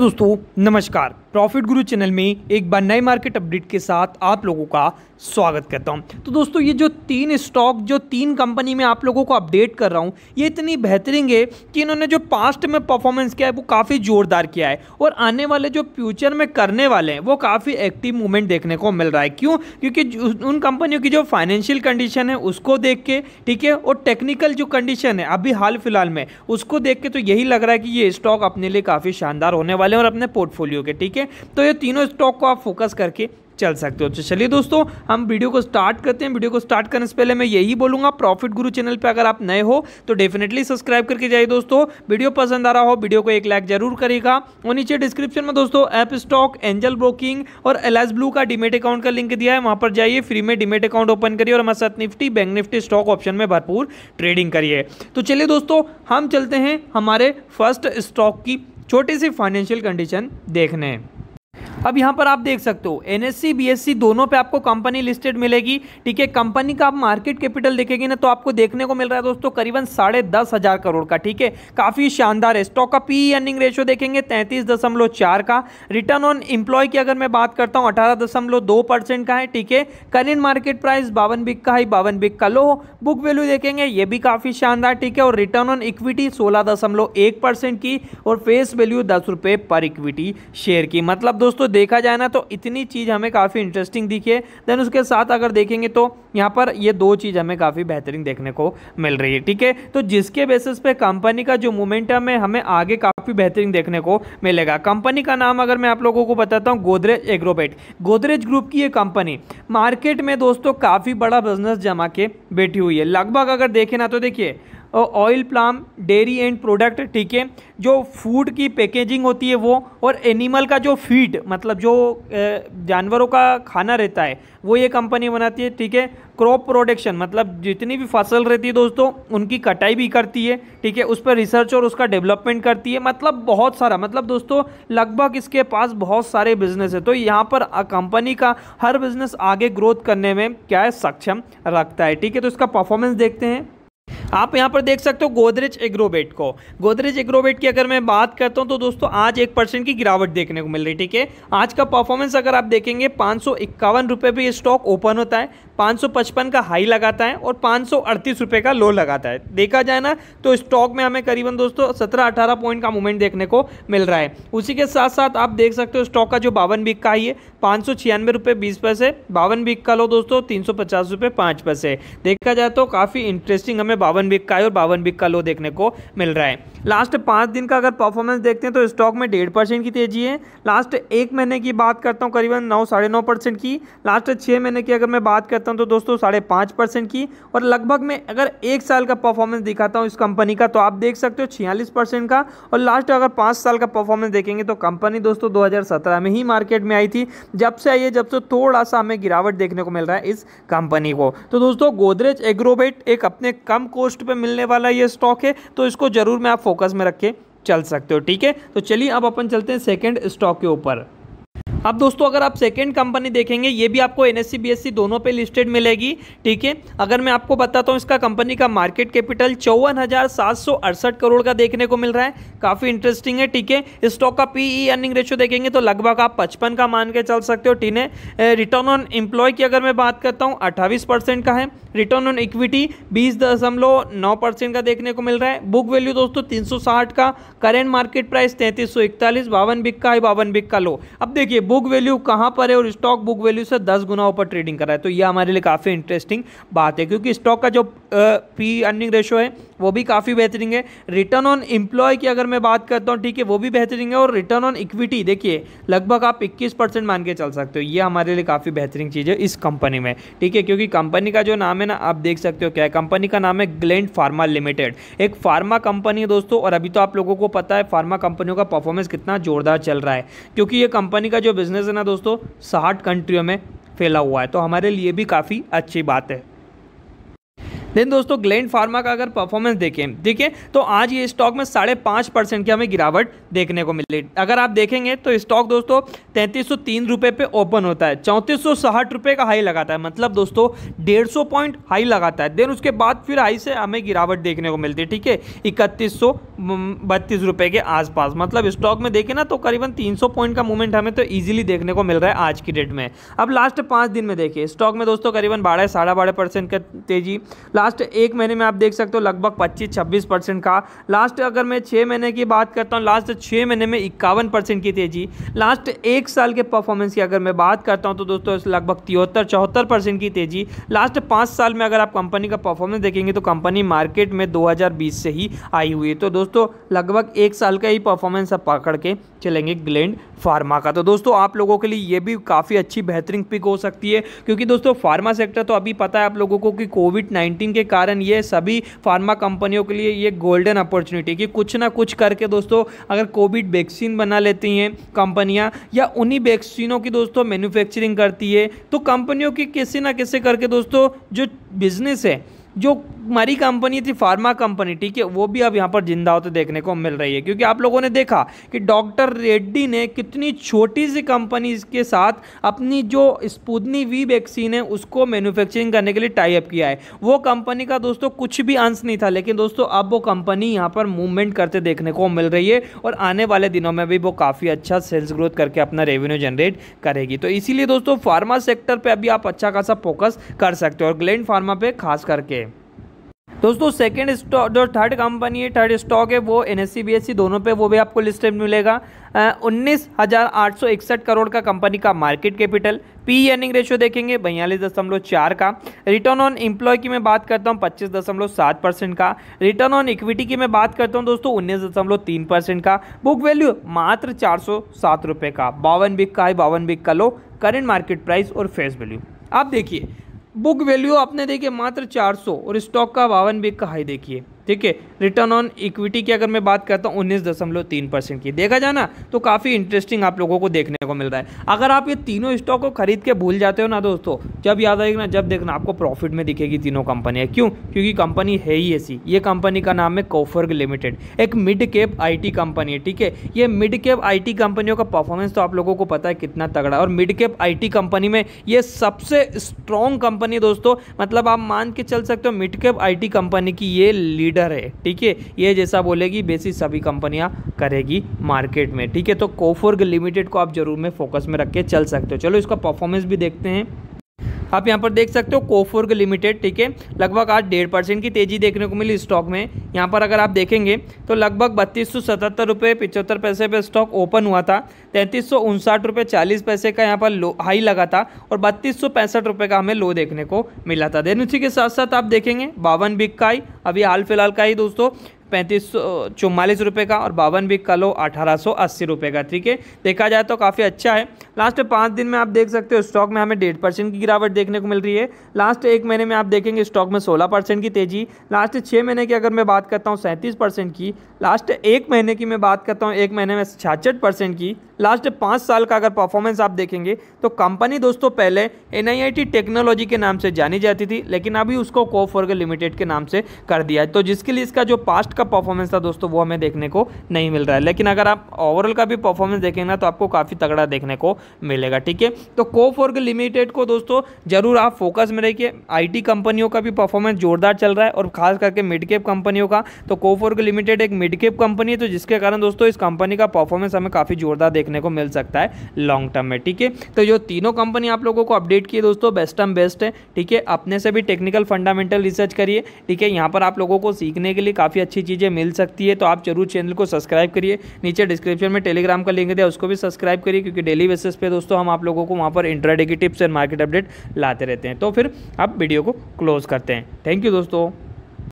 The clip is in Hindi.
दोस्तों नमस्कार प्रॉफिट गुरु चैनल में एक बार नए मार्केट अपडेट के साथ आप लोगों का स्वागत करता हूं तो दोस्तों ये जो तीन स्टॉक जो तीन कंपनी में आप लोगों को अपडेट कर रहा हूं ये इतनी बेहतरीन है कि इन्होंने जो पास्ट में परफॉर्मेंस किया है वो काफ़ी जोरदार किया है और आने वाले जो फ्यूचर में करने वाले हैं वो काफ़ी एक्टिव मूवमेंट देखने को मिल रहा है क्यों क्योंकि उन कंपनियों की जो फाइनेंशियल कंडीशन है उसको देख के ठीक है और टेक्निकल जो कंडीशन है अभी हाल फिलहाल में उसको देख के तो यही लग रहा है कि ये स्टॉक अपने लिए काफ़ी शानदार होने वाले हैं और अपने पोर्टफोलियो के ठीक है है तो ये तीनों स्टॉक को आप फोकस करके चल सकते हो तो चलिए दोस्तों हम वीडियो को स्टार्ट करते हैं वीडियो को स्टार्ट करने से पहले मैं यही बोलूंगा प्रॉफिट गुरु चैनल पे अगर आप नए हो तो डेफिनेटली सब्सक्राइब करके जाइए दोस्तों वीडियो पसंद आ रहा हो वीडियो को एक लाइक जरूर करेगा और नीचे डिस्क्रिप्शन में दोस्तों ऐप स्टॉक एंजल ब्रोकिंग और एल ब्लू का डिमेट अकाउंट का लिंक दिया है वहाँ पर जाइए फ्री में डिमेट अकाउंट ओपन करिए और हमारे साथ Nifty bank Nifty stock option में भरपूर ट्रेडिंग करिए तो चलिए दोस्तों हम चलते हैं हमारे फर्स्ट स्टॉक की छोटी सी फाइनेंशियल कंडीशन देखने अब यहाँ पर आप देख सकते हो एन एस सी दोनों पे आपको कंपनी लिस्टेड मिलेगी ठीक है कंपनी का आप मार्केट कैपिटल देखेंगे ना तो आपको देखने को मिल रहा है दोस्तों करीबन साढ़े दस हज़ार करोड़ का ठीक है काफ़ी शानदार है स्टॉक का पी अर्निंग रेशियो देखेंगे तैंतीस दशमलव चार का रिटर्न ऑन एम्प्लॉय की अगर मैं बात करता हूँ अठारह का है ठीक है करेंट मार्केट प्राइस बावन बिक का है बावन बिक का लो बुक वैल्यू देखेंगे ये भी काफ़ी शानदार ठीक है और रिटर्न ऑन इक्विटी सोलह की और फेस वैल्यू दस पर इक्विटी शेयर की मतलब दोस्तों देखा जाए ना तो इतनी चीज़ हमें काफ़ी इंटरेस्टिंग दिखी है देन उसके साथ अगर देखेंगे तो यहाँ पर ये दो चीज़ हमें काफ़ी बेहतरीन देखने को मिल रही है ठीक है तो जिसके बेसिस पे कंपनी का जो मोमेंटम है हमें आगे काफ़ी बेहतरीन देखने को मिलेगा कंपनी का नाम अगर मैं आप लोगों को बताता हूँ गोदरेज एग्रोबेट गोदरेज ग्रुप की ये कंपनी मार्केट में दोस्तों काफ़ी बड़ा बिजनेस जमा के बैठी हुई है लगभग अगर देखें ना तो देखिए oil palm dairy and product ठीक है जो फूड की पैकेजिंग होती है वो और एनिमल का जो फीड मतलब जो जानवरों का खाना रहता है वो ये कंपनी बनाती है ठीक है क्रॉप प्रोडक्शन मतलब जितनी भी फसल रहती है दोस्तों उनकी कटाई भी करती है ठीक है उस पर रिसर्च और उसका डेवलपमेंट करती है मतलब बहुत सारा मतलब दोस्तों लगभग इसके पास बहुत सारे बिजनेस है तो यहाँ पर कंपनी का हर बिजनेस आगे ग्रोथ करने में क्या है सक्षम रखता है ठीक है तो इसका परफॉर्मेंस देखते हैं आप यहाँ पर देख सकते हो गोदरेज एग्रोबेट को गोदरेज एग्रोबेट की अगर मैं बात करता हूँ तो दोस्तों आज एक परसेंट की गिरावट देखने को मिल रही है ठीक है आज का परफॉर्मेंस अगर आप देखेंगे पाँच सौ इक्यावन रुपये पर स्टॉक ओपन होता है पाँच सौ पचपन का हाई लगाता है और पाँच सौ अड़तीस रुपये का लो लगाता है देखा जाए ना तो स्टॉक में हमें करीबन दोस्तों सत्रह अठारह पॉइंट का मूवमेंट देखने को मिल रहा है उसी के साथ साथ आप देख सकते हो स्टॉक का जो बावन बिक का आई है पाँच सौ छियानवे रुपये बीस पैसे बावन बिक का लो दोस्तों तीन सौ पचास रुपये पाँच पैसे देखा जाए तो काफ़ी इंटरेस्टिंग हमें बावन बावन बिक का है और बावन बिक का लो देखने को मिल रहा है लास्ट पाँच दिन का अगर परफॉर्मेंस देखते हैं तो स्टॉक में डेढ़ परसेंट की तेजी है लास्ट एक महीने की बात करता हूँ करीबन नौ साढ़े नौ परसेंट की लास्ट छः महीने की अगर मैं बात करता हूँ तो दोस्तों साढ़े पाँच परसेंट की और लगभग मैं अगर एक साल का परफॉर्मेंस दिखाता हूँ इस कंपनी का तो आप देख सकते हो छियालीस का और लास्ट अगर पाँच साल का परफॉर्मेंस देखेंगे तो कंपनी दोस्तों दो में ही मार्केट में आई थी जब से आई है जब से थोड़ा सा हमें गिरावट देखने को मिल रहा है इस कंपनी को तो दोस्तों गोदरेज एग्रोबेट एक अपने कम को पोस्ट पे मिलने वाला ये स्टॉक है तो इसको ज़रूर मैं आप फोकस में रख के चल सकते हो ठीक है तो चलिए अब अपन चलते हैं सेकेंड स्टॉक के ऊपर अब दोस्तों अगर आप सेकेंड कंपनी देखेंगे ये भी आपको एन एस दोनों पे लिस्टेड मिलेगी ठीक है अगर मैं आपको बताता हूँ इसका कंपनी का मार्केट कैपिटल चौवन करोड़ का देखने को मिल रहा है काफ़ी इंटरेस्टिंग है ठीक है स्टॉक का पीई अर्निंग रेशियो देखेंगे तो लगभग आप पचपन का मान के चल सकते हो ठीक रिटर्न ऑन एम्प्लॉय की अगर मैं बात करता हूँ अट्ठाईस परसेंट का है रिटर्न ऑन इक्विटी बीस दशमलव नौ परसेंट का देखने को मिल रहा है बुक वैल्यू दोस्तों तीन सौ साठ का करेंट मार्केट प्राइस तैंतीस सौ इकतालीस बावन बिक का है बावन बिक का लो अब देखिए बुक बुक वैल्यू कहाँ पर है और स्टॉक बुक वैल्यू से दस गुना ऊपर ट्रेडिंग कर रहा है तो ये हमारे लिए काफ़ी इंटरेस्टिंग बात है क्योंकि स्टॉक का जो पी अर्निंग रेशो है वो भी काफ़ी बेहतरीन है रिटर्न ऑन एम्प्लॉय की अगर मैं बात करता हूँ ठीक है वो भी बेहतरीन है और रिटर्न ऑन इक्विटी देखिए लगभग आप 21 परसेंट मान के चल सकते हो ये हमारे लिए काफ़ी बेहतरीन चीज़ है इस कंपनी में ठीक है क्योंकि कंपनी का जो नाम है ना आप देख सकते हो क्या है कंपनी का नाम है ग्लैंड फार्मा लिमिटेड एक फार्मा कंपनी है दोस्तों और अभी तो आप लोगों को पता है फार्मा कंपनियों का परफॉर्मेंस कितना जोरदार चल रहा है क्योंकि ये कंपनी का जो बिजनेस है ना दोस्तों साठ कंट्रियों में फैला हुआ है तो हमारे लिए भी काफ़ी अच्छी बात है देन दोस्तों ग्लैंड फार्मा का अगर परफॉर्मेंस देखें ठीक है तो आज ये स्टॉक में साढ़े पाँच परसेंट की हमें गिरावट देखने को मिली अगर आप देखेंगे तो स्टॉक दोस्तों तैंतीस सौ तीन रुपये पे ओपन होता है चौंतीस सौ साठ रुपए का हाई लगाता है मतलब दोस्तों डेढ़ सौ पॉइंट हाई लगाता है देन उसके बाद फिर हाई से हमें गिरावट देखने को मिलती है ठीक है इकतीस सौ बत्तीस रुपये के आसपास मतलब स्टॉक में देखें ना तो करीबन 300 पॉइंट का मूवमेंट हमें तो इजीली देखने को मिल रहा है आज की डेट में अब लास्ट पाँच दिन में देखिए स्टॉक में दोस्तों करीबन बारह साढ़े बारह परसेंट का तेजी लास्ट एक महीने में आप देख सकते हो लगभग पच्चीस छब्बीस परसेंट का लास्ट अगर मैं छः महीने की बात करता हूँ लास्ट छः महीने में इक्यावन परसेंट की तेजी लास्ट एक साल के परफॉर्मेंस की अगर मैं बात करता हूँ तो दोस्तों लगभग तिहत्तर चौहत्तर परसेंट की तेजी लास्ट पाँच साल में अगर आप कंपनी का परफॉर्मेंस देखेंगे तो कंपनी मार्केट में दो से ही आई हुई है तो दोस्तों दोस्तों लगभग एक साल का ही परफॉर्मेंस आप पकड़ के चलेंगे ग्लैंड फार्मा का तो दोस्तों आप लोगों के लिए ये भी काफ़ी अच्छी बेहतरीन पिक हो सकती है क्योंकि दोस्तों फार्मा सेक्टर तो अभी पता है आप लोगों को कि कोविड नाइन्टीन के कारण ये सभी फार्मा कंपनियों के लिए ये गोल्डन अपॉर्चुनिटी कि कुछ ना कुछ करके दोस्तों अगर कोविड वैक्सीन बना लेती हैं कंपनियाँ या उन्हीं वैक्सीनों की दोस्तों मैन्युफैक्चरिंग करती है तो कंपनियों की किसी ना किसी करके दोस्तों जो बिजनेस है जो हमारी कंपनी थी फार्मा कंपनी ठीक है वो भी अब यहाँ पर जिंदा होते देखने को मिल रही है क्योंकि आप लोगों ने देखा कि डॉक्टर रेड्डी ने कितनी छोटी सी कंपनीज के साथ अपनी जो स्पूतनी वी वैक्सीन है उसको मैन्युफैक्चरिंग करने के लिए टाइप किया है वो कंपनी का दोस्तों कुछ भी अंश नहीं था लेकिन दोस्तों अब वो कंपनी यहाँ पर मूवमेंट करते देखने को मिल रही है और आने वाले दिनों में भी वो काफ़ी अच्छा सेल्स ग्रोथ करके अपना रेवेन्यू जनरेट करेगी तो इसीलिए दोस्तों फार्मा सेक्टर पर अभी आप अच्छा खासा फोकस कर सकते हो और ग्लैंड फार्मा पर खास करके दोस्तों सेकेंड स्टॉक जो थर्ड कंपनी है थर्ड स्टॉक है वो एन एस सी दोनों पे वो भी आपको लिस्टेड मिलेगा उन्नीस हज़ार आठ सौ इकसठ करोड़ का कंपनी का market capital P earning ratio देखेंगे बयालीस दशमलव चार का रिटर्न ऑन एम्प्लॉय की मैं बात करता हूँ पच्चीस दशमलव सात परसेंट का रिटर्न ऑन इक्विटी की मैं बात करता हूँ दोस्तों उन्नीस दशमलव तीन परसेंट का बुक वैल्यू मात्र चार सौ सात रुपये का बावन बिक का है बावन बिक का लो करेंट मार्केट प्राइस और फेस वैल्यू आप देखिए बुक वैल्यू आपने देखिए मात्र 400 और स्टॉक का बावन बेग का हाई देखिए ठीक है रिटर्न ऑन इक्विटी की अगर मैं बात करता हूँ उन्नीस दशमलव तीन परसेंट की देखा जाए ना तो काफ़ी इंटरेस्टिंग आप लोगों को देखने को मिल रहा है अगर आप ये तीनों स्टॉक को खरीद के भूल जाते हो ना दोस्तों जब याद आएगा ना जब देखना आपको प्रॉफिट में दिखेगी तीनों कंपनियाँ क्यों क्योंकि कंपनी है ही ऐसी ये कंपनी का नाम है कोफर्ग लिमिटेड एक मिड कैप आई कंपनी है ठीक है ये मिड कैप आई कंपनियों का परफॉर्मेंस तो आप लोगों को पता है कितना तगड़ा और मिड कैप आई कंपनी में ये सबसे स्ट्रॉन्ग कंपनी दोस्तों मतलब आप मान के चल सकते हो मिड कैप आई कंपनी की ये लीड लीडर है ठीक है ये जैसा बोलेगी बेसिस सभी कंपनियां करेगी मार्केट में ठीक है तो कोफोर्ग लिमिटेड को आप जरूर में फोकस में रख के चल सकते हो चलो इसका परफॉर्मेंस भी देखते हैं आप यहाँ पर देख सकते हो कोफोर्ग लिमिटेड ठीक है लगभग आज डेढ़ परसेंट की तेजी देखने को मिली स्टॉक में यहाँ पर अगर आप देखेंगे तो लगभग बत्तीस सौ सतहत्तर रुपये पिचहत्तर पैसे पर स्टॉक ओपन हुआ था तैंतीस सौ उनसाठ रुपये चालीस पैसे का यहाँ पर लो हाई लगा था और बत्तीस सौ पैंसठ रुपये का हमें लो देखने को मिला था देन उसी के साथ साथ आप देखेंगे बावन बिग का ही अभी हाल फिलहाल का ही दोस्तों पैंतीस सौ चौवालीस रुपये का और बावन बिग का लो अठारह सौ अस्सी रुपये का ठीक है देखा जाए तो काफ़ी अच्छा है लास्ट पाँच दिन में आप देख सकते हो स्टॉक में हमें डेढ़ परसेंट की गिरावट देखने को मिल रही है लास्ट एक महीने में आप देखेंगे स्टॉक में सोलह परसेंट की तेज़ी लास्ट छः महीने की अगर मैं बात करता हूँ सैंतीस परसेंट की लास्ट एक महीने की मैं बात करता हूँ एक महीने में छाछठ परसेंट की लास्ट पाँच साल का अगर परफॉर्मेंस आप देखेंगे तो कंपनी दोस्तों पहले एन टेक्नोलॉजी के नाम से जानी जाती थी लेकिन अभी उसको कोफ लिमिटेड के नाम से कर दिया है तो जिसके लिए इसका जो पास्ट का परफॉर्मेंस था दोस्तों वो हमें देखने को नहीं मिल रहा है लेकिन अगर आप ओवरऑल का भी परफॉर्मेंस देखेंगे ना तो आपको काफ़ी तगड़ा देखने को मिलेगा ठीक है तो कोफोर्ग लिमिटेड को दोस्तों जरूर आप फोकस में रहिए आई कंपनियों का भी परफॉर्मेंस जोरदार चल रहा है और खास करके मिड केप कंपनियों का तो कोफोर्ग लिमिटेड एक मिड केप कंपनी है तो जिसके कारण दोस्तों इस कंपनी का परफॉर्मेंस हमें काफ़ी जोरदार देखने को मिल सकता है लॉन्ग टर्म में ठीक है तो जो तीनों कंपनी आप लोगों को अपडेट किए दोस्तों बेस्ट टर्म बेस्ट है ठीक है अपने से भी टेक्निकल फंडामेंटल रिसर्च करिए ठीक है यहाँ पर आप लोगों को सीखने के लिए काफ़ी अच्छी चीज़ें मिल सकती है तो आप जरूर चैनल को सब्सक्राइब करिए नीचे डिस्क्रिप्शन में टेलीग्राम का लिंक दिया तो उसको भी सब्सक्राइब करिए क्योंकि डेली बेसिस पे दोस्तों हम आप लोगों को वहाँ पर intraday tips and market update लाते रहते हैं तो फिर आप वीडियो को क्लोज़ करते हैं थैंक यू दोस्तों